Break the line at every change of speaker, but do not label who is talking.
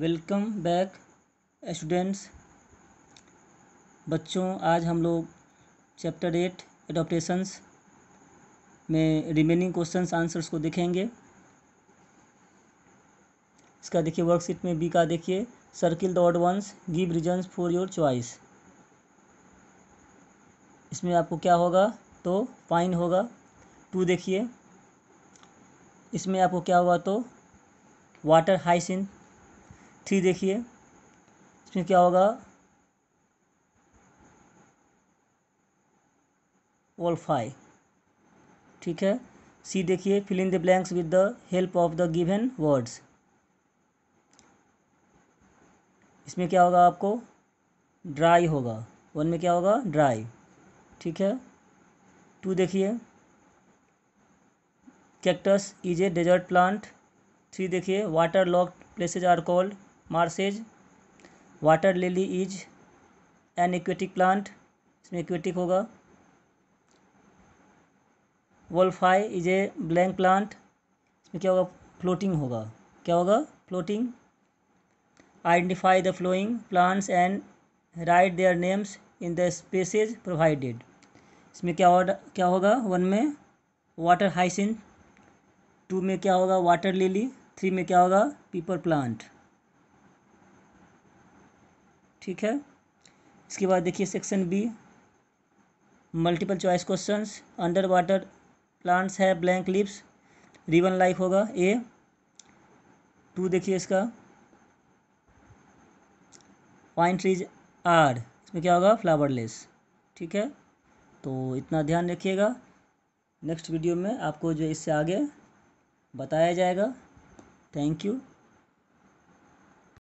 welcome back students बच्चों आज हम लोग चैप्टर एट एडोप्टेशंस में रिमेनिंग क्वेश्चंस आंसर्स को देखेंगे इसका देखिए वर्कशीट में बी का देखिए circle the odd ones give reasons for your choice इसमें आपको क्या होगा तो फाइन होगा टू देखिए इसमें आपको क्या होगा तो वाटर हाइसिन थ्री देखिए इसमें क्या होगा फाइव ठीक है सी देखिए fill in the blanks with the help of the given words इसमें क्या होगा आपको ड्राई होगा वन में क्या होगा ड्राई ठीक है टू देखिए cactus is a desert plant three देखिए water logged places are called marshes water lily is an aquatic plant इसमें इक्वेटिक होगा wolffia is a blank plant इसमें क्या होगा फ्लोटिंग होगा क्या होगा floating identify the flowing plants and write their names in the spaces provided इसमें क्या और क्या होगा वन में वाटर हाइसिन टू में क्या होगा वाटर लिली थ्री में क्या होगा पीपर प्लांट ठीक है इसके बाद देखिए section B multiple choice questions under water plants है ब्लैंक लिप्स रिबन लाइफ होगा ए टू देखिए इसका पाइन ट्रीज आर इसमें क्या होगा फ्लावरलेस ठीक है तो इतना ध्यान रखिएगा नेक्स्ट वीडियो में आपको जो इससे आगे बताया जाएगा थैंक यू